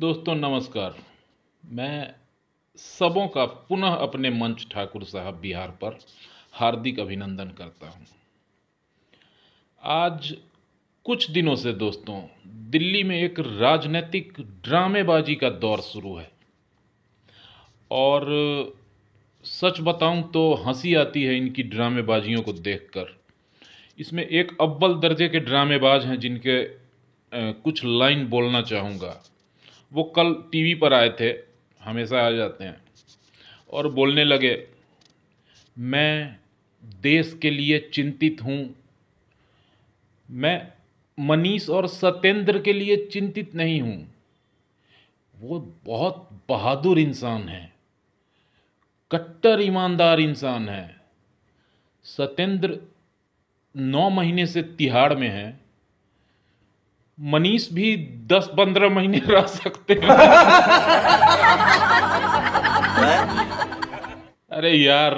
दोस्तों नमस्कार मैं सबों का पुनः अपने मंच ठाकुर साहब बिहार पर हार्दिक अभिनंदन करता हूँ आज कुछ दिनों से दोस्तों दिल्ली में एक राजनीतिक ड्रामेबाजी का दौर शुरू है और सच बताऊं तो हंसी आती है इनकी ड्रामेबाजियों को देखकर इसमें एक अव्वल दर्जे के ड्रामेबाज हैं जिनके कुछ लाइन बोलना चाहूँगा वो कल टीवी पर आए थे हमेशा आ जाते हैं और बोलने लगे मैं देश के लिए चिंतित हूँ मैं मनीष और सत्येंद्र के लिए चिंतित नहीं हूँ वो बहुत बहादुर इंसान हैं कट्टर ईमानदार इंसान है सत्येंद्र नौ महीने से तिहाड़ में हैं मनीष भी दस पंद्रह महीने रह सकते हैं अरे यार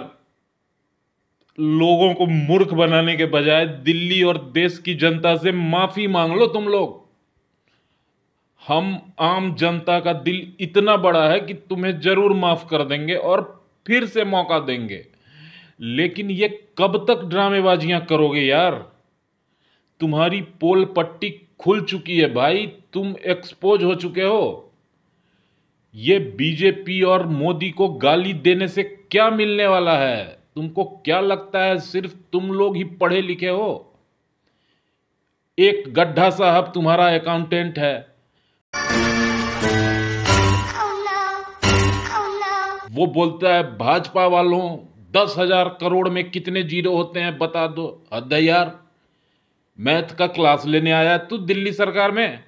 लोगों को मूर्ख बनाने के बजाय दिल्ली और देश की जनता से माफी मांग लो तुम लोग हम आम जनता का दिल इतना बड़ा है कि तुम्हें जरूर माफ कर देंगे और फिर से मौका देंगे लेकिन ये कब तक ड्रामेबाजियां करोगे यार तुम्हारी पोल पट्टी खुल चुकी है भाई तुम एक्सपोज हो चुके हो ये बीजेपी और मोदी को गाली देने से क्या मिलने वाला है तुमको क्या लगता है सिर्फ तुम लोग ही पढ़े लिखे हो एक गड्ढा साहब तुम्हारा अकाउंटेंट है वो बोलता है भाजपा वालों दस हजार करोड़ में कितने जीरो होते हैं बता दो हद यार मैथ का क्लास लेने आया तो दिल्ली सरकार में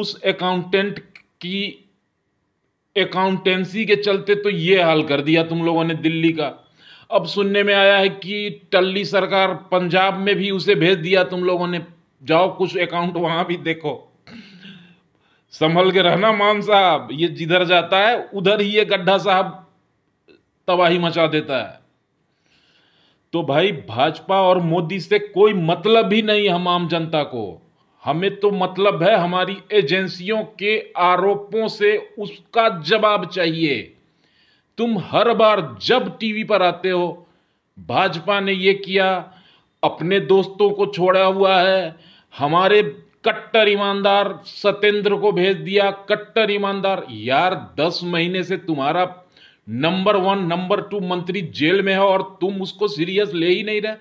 उस अकाउंटेंट की अकाउंटेंसी के चलते तो ये हाल कर दिया तुम लोगों ने दिल्ली का अब सुनने में आया है कि टल्ली सरकार पंजाब में भी उसे भेज दिया तुम लोगों ने जाओ कुछ अकाउंट वहां भी देखो संभल के रहना मान साहब ये जिधर जाता है उधर ही ये गड्ढा साहब तबाही मचा देता है तो भाई भाजपा और मोदी से कोई मतलब ही नहीं हम आम जनता को हमें तो मतलब है हमारी एजेंसियों के आरोपों से उसका जवाब चाहिए तुम हर बार जब टीवी पर आते हो भाजपा ने ये किया अपने दोस्तों को छोड़ा हुआ है हमारे कट्टर ईमानदार सतेंद्र को भेज दिया कट्टर ईमानदार यार दस महीने से तुम्हारा नंबर वन नंबर टू मंत्री जेल में है और तुम उसको सीरियस ले ही नहीं रहे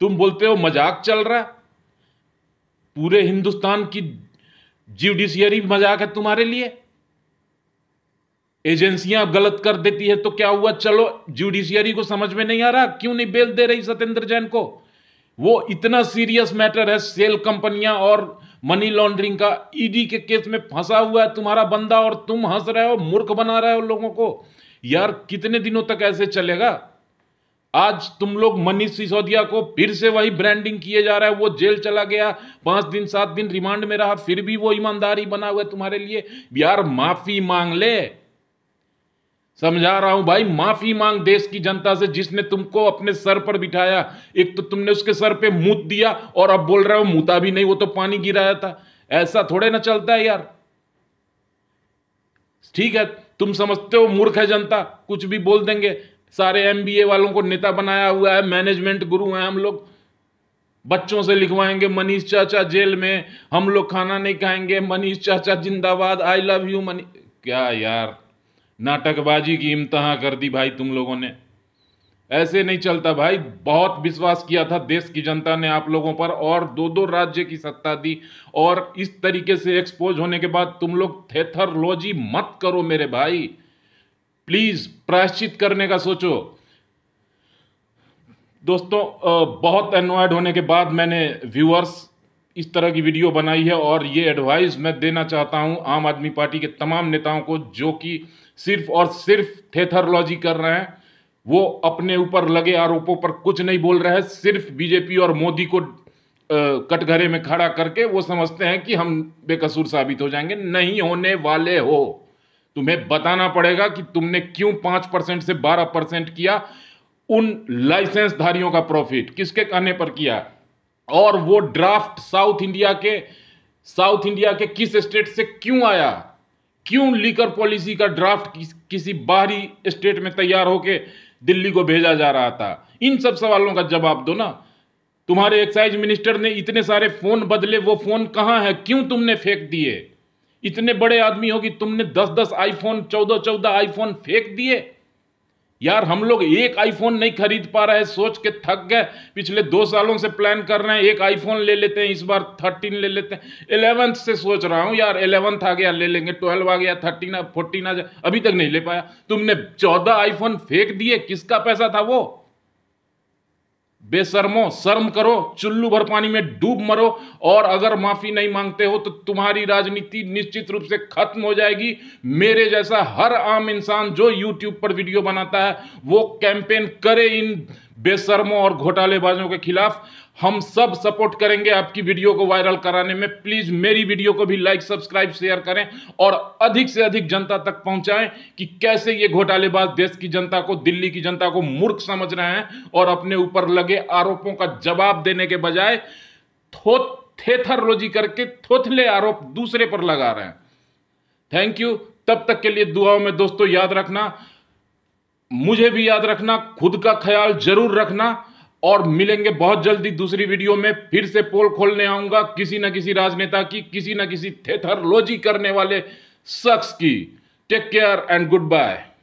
तुम बोलते हो मजाक चल रहा है पूरे हिंदुस्तान की ज्यूडिशियरी मजाक है तुम्हारे लिए एजेंसियां गलत कर देती है तो क्या हुआ चलो जुडिशियरी को समझ में नहीं आ रहा क्यों नहीं बेल दे रही सत्येंद्र जैन को वो इतना सीरियस मैटर है सेल कंपनियां और मनी लॉन्ड्रिंग का ईडी के केस में फंसा हुआ है तुम्हारा बंदा और तुम हंस रहे हो मूर्ख बना रहे हो लोगों को यार कितने दिनों तक ऐसे चलेगा आज तुम लोग मनीष सिसोदिया को फिर से वही ब्रांडिंग किए जा रहा है वो जेल चला गया पांच दिन सात दिन रिमांड में रहा फिर भी वो ईमानदारी बना हुआ तुम्हारे लिए यार माफी मांग ले समझा रहा हूं भाई माफी मांग देश की जनता से जिसने तुमको अपने सर पर बिठाया एक तो तुमने उसके सर पे मूत दिया और अब बोल रहे हो मूता भी नहीं वो तो पानी गिराया था ऐसा थोड़े ना चलता है यार ठीक है तुम समझते हो मूर्ख है जनता कुछ भी बोल देंगे सारे एम वालों को नेता बनाया हुआ है मैनेजमेंट गुरु हैं हम लोग बच्चों से लिखवाएंगे मनीष चाचा जेल में हम लोग खाना नहीं खाएंगे मनीष चाचा जिंदाबाद आई लव यू मनी क्या यार नाटकबाजी की इम्तहा कर दी भाई तुम लोगों ने ऐसे नहीं चलता भाई बहुत विश्वास किया था देश की जनता ने आप लोगों पर और दो दो राज्य की सत्ता दी और इस तरीके से एक्सपोज होने के बाद तुम लोग थेथरलॉजी मत करो मेरे भाई प्लीज प्रायश्चित करने का सोचो दोस्तों बहुत एनोयड होने के बाद मैंने व्यूअर्स इस तरह की वीडियो बनाई है और ये एडवाइस मैं देना चाहता हूं आम आदमी पार्टी के तमाम नेताओं को जो कि सिर्फ और सिर्फ थेथरलॉजी कर रहे हैं वो अपने ऊपर लगे आरोपों पर कुछ नहीं बोल रहे हैं सिर्फ बीजेपी और मोदी को कटघरे में खड़ा करके वो समझते हैं कि हम बेकसूर साबित हो जाएंगे नहीं होने वाले हो तुम्हें बताना पड़ेगा कि तुमने क्यों पांच परसेंट से बारह परसेंट किया उन लाइसेंसधारियों का प्रॉफिट किसके कहने पर किया और वो ड्राफ्ट साउथ इंडिया के साउथ इंडिया के किस स्टेट से क्यों आया क्यों लीकर पॉलिसी का ड्राफ्ट किस, किसी बाहरी स्टेट में तैयार होकर दिल्ली को भेजा जा रहा था इन सब सवालों का जवाब दो ना तुम्हारे एक्साइज मिनिस्टर ने इतने सारे फोन बदले वो फोन कहाँ है क्यों तुमने फेंक दिए इतने बड़े आदमी हो कि तुमने दस दस आईफोन चौदह चौदह आईफोन फेंक दिए यार हम लोग एक आईफोन नहीं खरीद पा रहे सोच के थक गए पिछले दो सालों से प्लान कर रहे हैं एक आईफोन ले लेते हैं इस बार थर्टीन ले लेते हैं एलेवंथ से सोच रहा हूँ यार एलेवंथ आ गया ले लेंगे ट्वेल्व आ गया थर्टीन आ फोर्टीन आ जाए अभी तक नहीं ले पाया तुमने चौदह आईफोन फेंक दिए किसका पैसा था वो बेसरमो शर्म करो चुल्लू भर पानी में डूब मरो और अगर माफी नहीं मांगते हो तो तुम्हारी राजनीति निश्चित रूप से खत्म हो जाएगी मेरे जैसा हर आम इंसान जो यूट्यूब पर वीडियो बनाता है वो कैंपेन करे इन बेशर्मों और घोटालेबाजों के खिलाफ हम सब सपोर्ट करेंगे आपकी वीडियो को वायरल कराने में प्लीज मेरी वीडियो को भी लाइक सब्सक्राइब शेयर करें और अधिक से अधिक जनता तक पहुंचाएं कि कैसे ये घोटालेबाज देश की जनता को दिल्ली की जनता को मूर्ख समझ रहे हैं और अपने ऊपर लगे आरोपों का जवाब देने के बजाय थेथरलॉजी करके थोथले आरोप दूसरे पर लगा रहे हैं थैंक यू तब तक के लिए दुआओं में दोस्तों याद रखना मुझे भी याद रखना खुद का ख्याल जरूर रखना और मिलेंगे बहुत जल्दी दूसरी वीडियो में फिर से पोल खोलने आऊंगा किसी न किसी राजनेता की किसी न किसी थेथरलॉजी करने वाले शख्स की take care and good bye